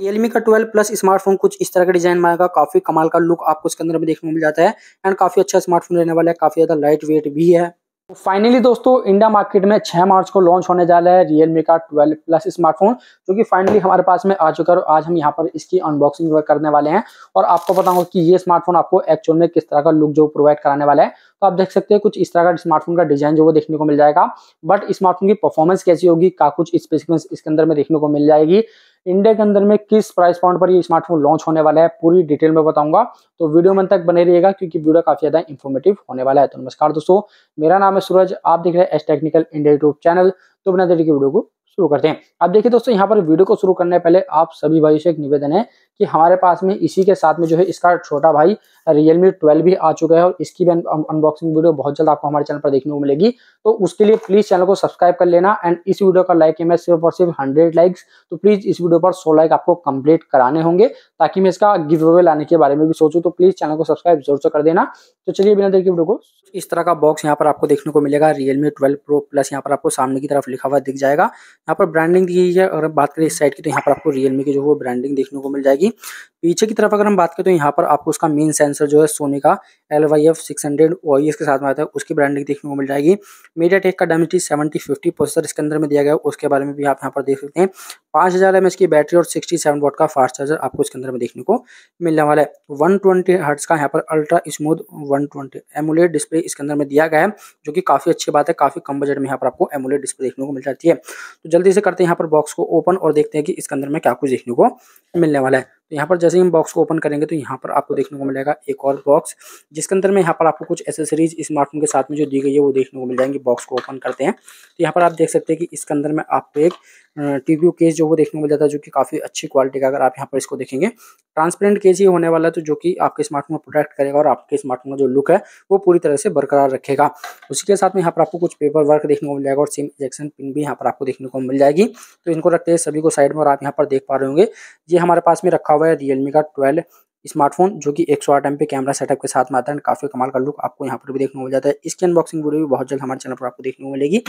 Realme का 12 plus smartphone कुछ इस तरह का डिजाइन में आएगा काफी कमाल का लुक आपको इसके अंदर में देखने को मिल जाता है एंड काफी अच्छा स्मार्टफोन रहने वाला है काफी ज्यादा लाइट वेट भी है फाइनली तो दोस्तों इंडिया मार्केट में 6 मार्च को लॉन्च होने जा रहा है रियलमी का 12 प्लस स्मार्टफोन जो कि फाइनली हमारे पास में आ चुका है आज हम यहाँ पर इसकी अनबॉक्सिंग करने वाले हैं और आपको बताऊंगा कि ये स्मार्टफोन आपको एक्चुअल में किस तरह का लुक जो प्रोवाइड कराने वाला है तो आप देख सकते हैं कुछ इस तरह का स्मार्टफोन का डिजाइन जो वो देखने को मिल जाएगा बट स्मार्टफोन की परफॉर्मेंस कैसी होगी का कुछ स्पेसिफिक इसके अंदर में देखने को मिल जाएगी इंडिया के अंदर में किस प्राइस पॉइंट पर ये स्मार्टफोन लॉन्च होने वाला है पूरी डिटेल में बताऊंगा तो वीडियो मन तक बने रहिएगा क्योंकि वीडियो काफी ज्यादा इन्फॉर्मेटिव होने वाला है तो नमस्कार दोस्तों मेरा नाम है सूरज आप देख रहे हैं S technical India YouTube channel तो बिना देखिए वीडियो को शुरू करते हैं अब देखिए दोस्तों यहाँ पर वीडियो को शुरू करने पहले आप सभी भाई से एक निवेदन है कि हमारे पास में इसी के साथ में जो है इसका छोटा भाई रियलमी ट्वेल्व भी आ चुका है और इसकी भी अनबॉक्सिंग वीडियो बहुत जल्द आपको हमारे चैनल पर देखने को मिलेगी तो उसके लिए प्लीज चैनल को सब्सक्राइब कर लेना एंड इस वीडियो का लाइक है सिर्फ और सिर्फ हंड्रेड लाइक्स तो प्लीज इस वीडियो पर सौ लाइक आपको कंप्लीट कराने होंगे ताकि मैं इसका गिफ्ट अवे लाने के बारे में भी सोचू तो प्लीज चैनल को सब्सक्राइब जरूर से कर देना तो चलिए बिना देखिए वीडियो को इस तरह का बॉक्स यहाँ पर आपको देखने को मिलेगा रियलमी ट्वेल्व प्रो प्लस यहाँ पर आपको सामने की तरफ लिखा हुआ दिख जाएगा यहाँ पर ब्रांडिंग दी गई है अगर बात करें इस साइड की तो यहाँ पर आपको रियलमी की जो वो ब्रांडिंग देखने को मिल जाएगी पीछे की तरफ अगर हम बात करें तो यहाँ पर आपको उसका मेन सेंसर जो है सोने का L Y F six hundred O I S के साथ में आता है उसकी ब्रांडिंग देखने को मिल जाएगी मीडिया टेक का डायमेंसिटी सेवेंटी फिफ्टी प्रोसेसर इसके अंदर में दिया गया है उसके बारे में भी आप यहाँ पर देख सकते हैं पाँच हज़ार एम एच की बैटरी और सिक्सटी सेवन वोट का फास्ट चार्जर आपको इसके अंदर में देखने को मिलने वाला है वन ट्वेंटी हर्ट्स का यहाँ पर ultra smooth one twenty AMOLED display इसके अंदर में दिया गया है जो कि काफ़ी अच्छी बात है काफ़ी कम बजट में यहाँ पर आपको एमुलेट डिस्प्ले देखने को मिल जाती है तो जल्दी से करते हैं यहाँ पर बॉक्स को ओपन और देखते हैं कि इसके अंदर में क्या कुछ देखने को मिलने वाला है तो यहाँ पर जैसे ही हम बॉक्स को ओपन करेंगे तो यहाँ पर आपको देखने को मिलेगा एक और बॉक्स जिसके अंदर में यहाँ पर आपको कुछ एसेसरीज स्मार्टफोन के साथ में जो दी गई है वो देखने को मिल जाएंगी बॉक्स को ओपन करते हैं तो यहाँ पर आप देख सकते हैं कि इसके अंदर में आपको एक टीवी केस जो वो देखने को मिल जाता है जो कि काफ़ी अच्छी क्वालिटी का अगर आप यहाँ पर इसको देखेंगे ट्रांसपेरेंट केस ही होने वाला है तो जो कि आपके स्मार्टफोन को प्रोटेक्ट करेगा और आपके स्मार्टफोन का जो लुक है वो पूरी तरह से बरकरार रखेगा उसी के साथ में यहाँ पर आपको कुछ पेपर वर्क देखने को मिल जाएगा और सिम इजेक्शन पिन भी यहाँ पर आपको देखने को मिल जाएगी तो इनको रखते हैं सभी को साइड में और आप यहाँ पर देख पा रहे होंगे ये हमारे पास में रखा हुआ है रियलमी का ट्वेल्व स्मार्टफोन जो कि 108 सौ के कैमरा सेटअप के साथ में आता है काफी कमाल का लुक आपको यहाँ पर भी देखने को मिल जाता है इसकी अनबॉक्सिंग वीडियो भी बहुत जल्द हमारे चैनल पर आपको देखने को मिलेगी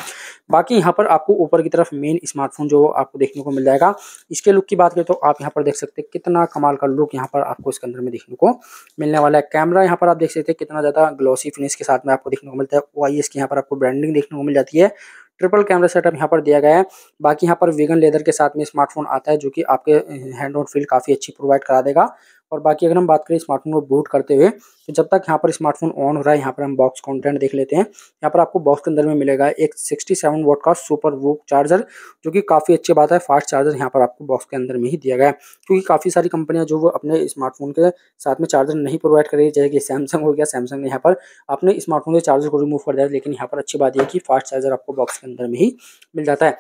बाकी यहाँ पर आपको ऊपर की तरफ मेन स्मार्टफोन जो आपको देखने को मिल जाएगा इसके लुक की बात करें तो आप यहाँ पर देख सकते हैं कितना कमाल का लुक यहाँ पर आपको इसके अंदर में देखने को मिलने वाला है कैमरा यहाँ पर आप देख सकते हैं कितना ज़्यादा ग्लॉसी फिनिश के साथ में आपको देखने को मिलता है ओ आई की यहाँ पर आपको ब्रांडिंग देखने को मिल जाती है ट्रिपल कैमरा सेटअप यहाँ पर दिया गया है बाकी यहाँ पर वीगन लेदर के साथ में स्मार्टफोन आता है जो कि आपके हैंड ऑन फील काफ़ी अच्छी प्रोवाइड करा देगा और बाकी अगर हम बात करें स्मार्टफोन को बूट करते हुए तो जब तक यहाँ पर स्मार्टफोन ऑन हो रहा है यहाँ पर हम बॉक्स कंटेंट देख लेते हैं यहाँ पर आपको बॉक्स के अंदर में मिलेगा एक 67 सेवन वोट का सुपर वूक चार्जर जो कि काफ़ी अच्छी बात है फास्ट चार्जर यहाँ पर आपको बॉक्स के अंदर में ही दिया गया है क्योंकि काफ़ी सारी कंपनियाँ जो वो अपने स्मार्टफोन के साथ में चार्जर नहीं प्रोवाइड कर रही जैसे कि सैमसंग हो गया सैमसंग ने यहाँ पर अपने स्मार्टफोन के चार्जर को रिमूव कर दिया लेकिन यहाँ पर अच्छी बात यह कि फास्ट चार्जर आपको बॉक्स के अंदर में ही मिल जाता है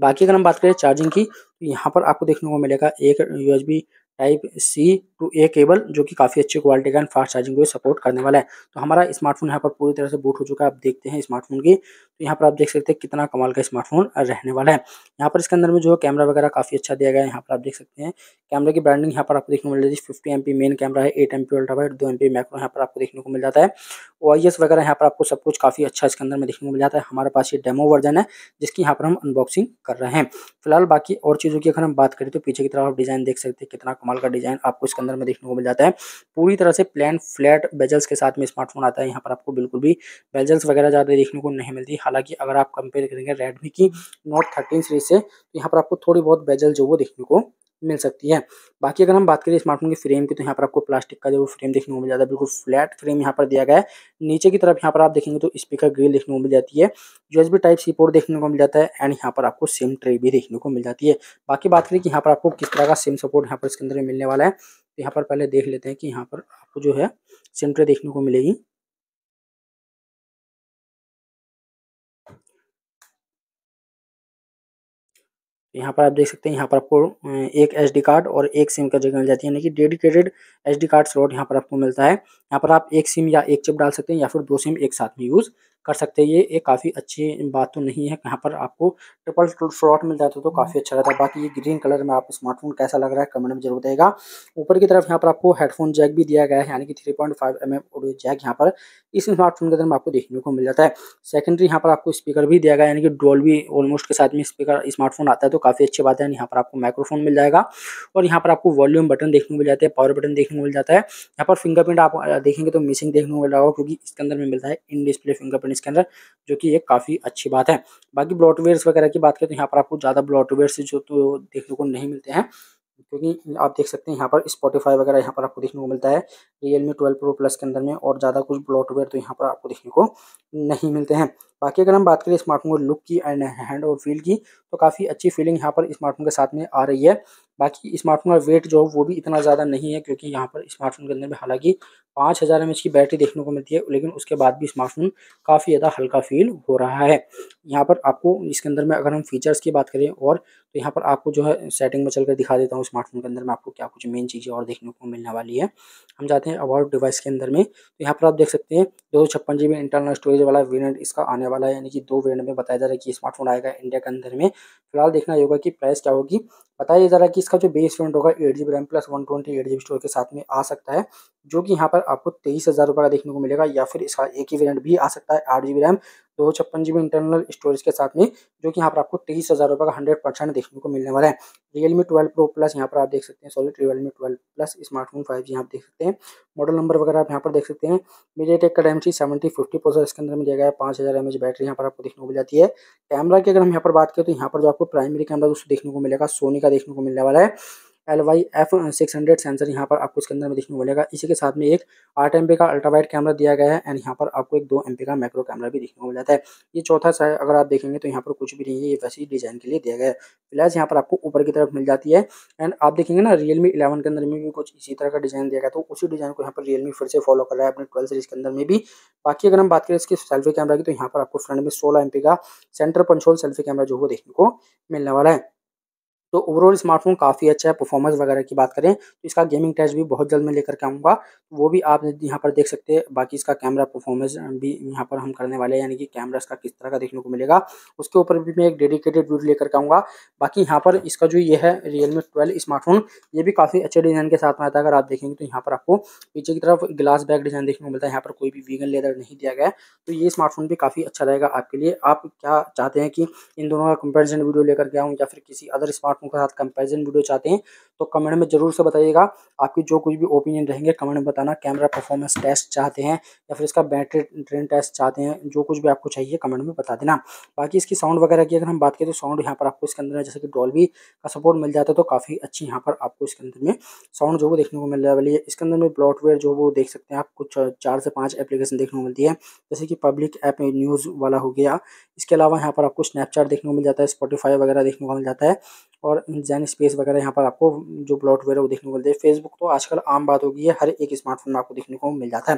बाकी अगर हम बात करें चार्जिंग की तो यहाँ पर आपको देखने को मिलेगा एक USB type C to A cable जो कि काफ़ी अच्छी क्वालिटी का एंड फास्ट चार्जिंग को सपोर्ट करने वाला है तो हमारा स्मार्टफोन यहाँ पर पूरी तरह से बूट हो चुका है आप देखते हैं स्मार्टफोन की तो यहाँ पर आप देख सकते हैं कितना कमाल का स्मार्टफोन रहने वाला है यहाँ पर इसके अंदर में जो है कैमरा वगैरह काफ़ी अच्छा दिया गया है यहाँ पर आप देख सकते हैं कैमरा की ब्रांडिंग यहाँ पर आपको देखने को मिल जाती है फिफ्टी एम मेन कैमरा है एट एम पी वाइट दो एम पी मैक्रो यहाँ पर आपको देखने को मिल जाता है ओ आई एस वगैरह यहाँ पर आपको सब कुछ काफ़ी अच्छा इसके अंदर में देखने को मिल जाता है हमारे पास ये डेमो वर्जन है जिसकी यहाँ पर हम अनबॉक्सिंग कर रहे हैं फिलहाल बाकी और चीज़ों की अगर हम बात करें तो पीछे की तरफ आप डिज़ाइन देख सकते हैं कितना कमाल का डिज़ाइन आपको इसके अंदर में देखने को मिल जाता है पूरी तरह से प्लान फ्लैट बेजल्स के साथ में स्मार्टफोन आता है यहाँ पर आपको बिल्कुल भी बेजल्स वगैरह ज़्यादा देखने को नहीं मिलती हालांकि अगर आप कंपेयर करेंगे रेडमी की नोट थर्टीन सीरीज से तो यहाँ पर आपको थोड़ी बहुत बेजल जो वो देखने को मिल सकती है बाकी अगर हम बात करें स्मार्टफोन की फ्रेम की तो यहाँ पर आपको प्लास्टिक का जो फ्रेम देखने को मिल जाता है बिल्कुल फ्लैट फ्रेम यहाँ पर दिया गया है नीचे की तरफ यहाँ पर आप देखेंगे तो स्पीकर ग्रिल देखने को मिल जाती है यूएसबी टाइप सी पोर्ट देखने को मिल जाता है एंड यहाँ पर आपको सिम ट्रे भी देखने को मिल जाती है बाकी बात करें कि यहाँ पर आपको किस तरह का सिम सपोर्ट यहाँ पर इसके अंदर मिलने वाला है तो यहाँ पर पहले देख लेते हैं कि यहाँ पर आपको जो है सिम ट्रे देखने को मिलेगी यहाँ पर आप देख सकते हैं यहाँ पर आपको एक एच कार्ड और एक सिम का जगह मिल जाती है यानी कि डेडिकेटेड एच कार्ड स्लॉट यहाँ पर आपको मिलता है यहाँ पर आप एक सिम या एक चिप डाल सकते हैं या फिर दो सिम एक साथ में यूज़ कर सकते हैं ये एक काफ़ी अच्छी बात तो नहीं है यहाँ पर आपको ट्रिपल स्लॉट मिल जाता तो काफ़ी अच्छा रहता है बाकी ये ग्रीन कलर में आपको स्मार्टफोन कैसा लग रहा है कमेंट में जरूर देगा ऊपर की तरफ यहाँ पर आपको हेडफोन जैक भी दिया गया है यानी कि three point five M M audio jack यहाँ पर इस स्मार्टफोन के अंदर में आपको देखने को मिल जाता है सेकेंडरी यहाँ पर आपको स्पीकर भी दिया गया यानी कि डोल भी ऑलमोस्ट के साथ में स्पीकर स्मार्टफोन आता है तो काफ़ी अच्छी बात है यहाँ पर आपको माइक्रोफोन मिल जाएगा और यहाँ पर आपको वॉल्यूम बटन देखने को मिल जाता है पावर बटन देखने को मिल जाता है यहाँ पर फिंगरप्रिंट आप देखेंगे तो मिसिंग देखने को मिल रहा होगा क्योंकि इसके अंदर में मिलता है इन डिस्प्ले फिंगरप्रिंट कंपनीज के अंदर जो कि ये काफ़ी अच्छी बात है बाकी ब्लॉटवेयर्स वगैरह की बात करें तो यहाँ पर आपको ज़्यादा ब्लॉटवेयर्स जो तो देखने को नहीं मिलते हैं क्योंकि आप देख सकते हैं यहाँ पर स्पॉटीफाई वगैरह यहाँ पर आपको देखने को मिलता है Realme twelve pro plus के अंदर में और ज़्यादा कुछ ब्लॉटवेयर तो यहाँ पर आपको देखने को नहीं मिलते हैं बाकी अगर हम बात करें स्मार्टफोन के लुक की एंड हैंड और फील की तो काफ़ी अच्छी फीलिंग यहाँ पर स्मार्टफोन के साथ में आ रही है बाकी स्मार्टफोन का वेट जो है वो भी इतना ज़्यादा नहीं है क्योंकि यहाँ पर स्मार्टफोन के अंदर में हालांकि पाँच हज़ार एम की बैटरी देखने को मिलती है लेकिन उसके बाद भी स्मार्टफोन काफ़ी ज़्यादा हल्का फील हो रहा है यहाँ पर आपको इसके अंदर में अगर हम फीचर्स की बात करें और तो यहाँ पर आपको जो है सेटिंग में चलकर दिखा देता हूँ स्मार्टफोन के अंदर में आपको क्या कुछ मेन चीज़ें और देखने को मिलने वाली है हम जाते हैं अवॉर्ड डिवाइस के अंदर में तो यहाँ पर आप देख सकते हैं दो सौ छप्पन जी इंटरनल स्टोरेज वाला वेरियंट इसका आने वाला है यानी कि दो वेरियंट में बताया जा रहा है कि स्मार्टफोन आएगा इंडिया के अंदर में फिलहाल देखना होगा कि प्राइस क्या होगी बताया जा रहा है कि इसका जो बेस वेरियंट होगा eight G B RAM plus one twenty eight G B store के साथ में आ सकता है जो कि यहाँ पर आपको तेईस हज़ार रुपये का देखने को मिलेगा या फिर इसका एक ही वेरियंट भी आ सकता है आठ जी बी रैम दो छप्पन जी बी इंटरनल स्टोरेज के साथ में जो कि यहाँ पर आपको तेईस हज़ार रुपये का हंड्रेड परसेंट देखने को मिलने वाला है रियलमी ट्वेल्व प्रो प्लस यहाँ पर आप देख सकते हैं sorry Realme twelve plus smartphone five G आप देख सकते हैं मॉडल नंबर वगैरह आप यहाँ पर देख सकते हैं मीडिया टेक का रैम सी सेवेंटी फिफ्टी प्रोसेस इसके अंदर में दिया गया है पाँच हज़ार एम एच बैटरी यहाँ पर आपको देखने को मिल जाती है कैमरा की अगर हम यहाँ पर बात करें तो यहाँ पर जो आपको प्राइमरी कैमरा उसको देखने को मिलेगा सोनी का देखने को मिलने वाला है L Y F six hundred sensor यहाँ पर आपको इसके अंदर में देखने को मिलेगा इसी के साथ में एक आठ एम का अल्ट्रावाइट कैमरा दिया गया है एंड यहाँ पर आपको एक दो एम का मैक्रो कैमरा भी देखने को मिल जाता है ये चौथा साइड अगर आप देखेंगे तो यहाँ पर कुछ भी नहीं है ये वैसे ही डिजाइन के लिए दिया गया है फिलहाल यहाँ पर आपको ऊपर की तरफ मिल जाती है एंड आप देखेंगे ना रियलमी इलेवन के अंदर में भी कुछ इसी तरह का डिजाइन दिया गया तो उसी डिजाइन को यहाँ पर रियलमी फिर से फॉलो कर रहा है अपने ट्वेल्थ सीरीज के अंदर में भी बाकी अगर हम बात करें इसके सेल्फी कैमरा की तो यहाँ पर आपको फ्रंट में सोलह एम का सेंटर पंचोल सेल्फी कैमरा जो है देखने को मिलने वाला है तो ओवरऑल स्मार्टफोन काफ़ी अच्छा है परफॉर्मेंस वगैरह की बात करें तो इसका गेमिंग टच भी बहुत जल्द मैं लेकर के आऊँगा तो वो भी आप यहाँ पर देख सकते हैं बाकी इसका कैमरा परफॉर्मेंस भी यहाँ पर हम करने वाले हैं यानी कि कैमरा इसका किस तरह का देखने को मिलेगा उसके ऊपर भी मैं एक डेडिकेटेड वीडियो लेकर के आऊँगा बाकी यहाँ पर इसका जो ये है रियलमी ट्वेल्व स्मार्टफोन ये भी काफ़ी अच्छे डिज़ाइन के साथ में आता है अगर आप देखेंगे तो यहाँ पर आपको पीछे की तरफ ग्लास बैक डिज़ाइन देखने को मिलता है यहाँ पर कोई भी वीगन लेदर नहीं दिया गया तो ये स्मार्टफोन भी काफ़ी अच्छा रहेगा आपके लिए आप क्या चाहते हैं कि इन दोनों का कंपेरिजन वीडियो लेकर के आऊँ या फिर किसी अदर स्मार्ट आप उनके साथ कंपेरिजन वीडियो चाहते हैं तो कमेंट में जरूर से बताइएगा आपकी जो कुछ भी ओपिनियन रहेंगे कमेंट में बताना कैमरा परफॉर्मेंस टेस्ट चाहते हैं या फिर इसका बैटरी ट्रेन टेस्ट चाहते हैं जो कुछ भी आपको चाहिए कमेंट में बता देना बाकी इसकी साउंड वगैरह की अगर हम बात करें तो साउंड यहाँ पर आपको इसके अंदर जैसे कि डॉल का सपोर्ट मिल जाता है तो काफ़ी अच्छी यहाँ पर आपको इसके अंदर में साउंड जो वो देखने को मिल वाली है इसके अंदर में ब्लॉटवेयर जो वो देख सकते हैं आप कुछ चार से पाँच एप्लीकेशन देखने को मिलती है जैसे कि पब्लिक ऐप न्यूज़ वाला हो गया इसके अलावा यहाँ पर आपको स्नैपचैट देखने को मिल जाता है स्पॉटीफाई वगैरह देखने को मिल जाता है और जैन स्पेस वगैरह यहाँ पर आपको जो प्लॉट वगैरह वो देखने को मिलते हैं फेसबुक तो आजकल आम बात हो गई है हर एक स्मार्टफोन में आपको देखने को मिल जाता है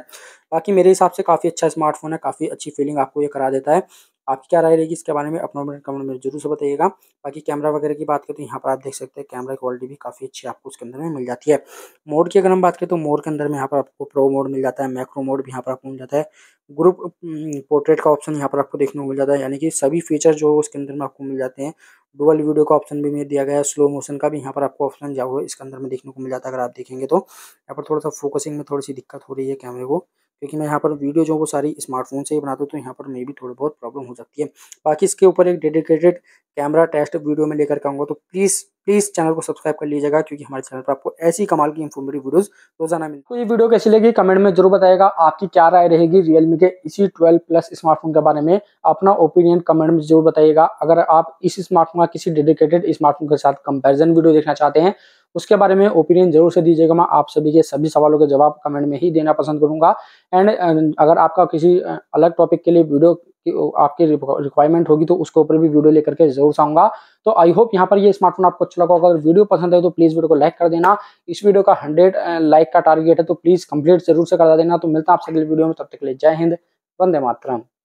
बाकी मेरे हिसाब से काफ़ी अच्छा स्मार्टफोन है काफ़ी अच्छी फीलिंग आपको ये करा देता है आपकी क्या राय रहेगी इसके बारे में अपना कमेंट में जरूर से बताइएगा बाकी कैमरा वगैरह की बात करें तो यहाँ पर आप देख सकते हैं कैमरा क्वालिटी भी काफ़ी अच्छी आपको उसके अंदर में मिल जाती है मोड की अगर हम बात करें तो मोड के अंदर में यहाँ पर आपको प्रो मोड मिल जाता है मैक्रो मोड भी यहाँ पर आपको मिल जाता है ग्रुप पोर्ट्रेट mm, का ऑप्शन यहाँ पर आपको देखने को मिल जाता है यानी कि सभी फीचर जो है उसके अंदर में आपको मिल जाते हैं डुअल वीडियो का ऑप्शन भी दिया गया है स्लो मोशन का भी यहाँ पर आपको ऑप्शन जाओ इसके अंदर में देखने को मिल जाता है अगर आप देखेंगे तो यहाँ पर थोड़ा सा फोकसिंग में थोड़ी सी दिक्कत हो रही है कैमरे को क्योंकि मैं यहाँ पर वीडियो जो वो सारी स्मार्टफोन से ही बनाता हूँ तो यहाँ पर मे भी थोड़ी बहुत प्रॉब्लम हो सकती है बाकी इसके ऊपर एक डेडिकेटेड कैमरा टेस्ट वीडियो में लेकर आऊँगा तो प्लीज़ प्लीज़ चैनल को सब्सक्राइब कर लीजिएगा क्योंकि हमारे चैनल पर आपको ऐसी कमाल की इन्फॉर्मेटिव वीडियोस रोजाना मिलती तो ये वीडियो कैसी लगी कमेंट में जरूर बताएगा आपकी क्या राय रहेगी रियलमी के इसी 12 प्लस स्मार्टफोन के बारे में अपना ओपिनियन कमेंट में जरूर बताइएगा अगर आप इस स्मार्टफोन का किसी डेडिकेटेड स्मार्टफोन के साथ कंपेरिजन वीडियो देखना चाहते हैं उसके बारे में ओपिनियन जरूर से दीजिएगा मैं आप सभी के सभी सवालों के जवाब कमेंट में ही देना पसंद करूंगा एंड अगर आपका किसी अलग टॉपिक के लिए वीडियो आपकी रिक्वायरमेंट होगी तो उसके ऊपर भी वीडियो लेकर के जरूर आऊंगा तो आई होप यहाँ पर ये स्मार्टफोन आपको अच्छा लगा अगर वीडियो पसंद है तो प्लीज़ वीडियो को लाइक कर देना इस वीडियो का हंड्रेड लाइक का टारगेट है तो प्लीज़ कंप्लीट जरूर से करा देना तो मिलता है आपसे अगले वीडियो में तब तक के लिए जय हिंद वंदे मातरम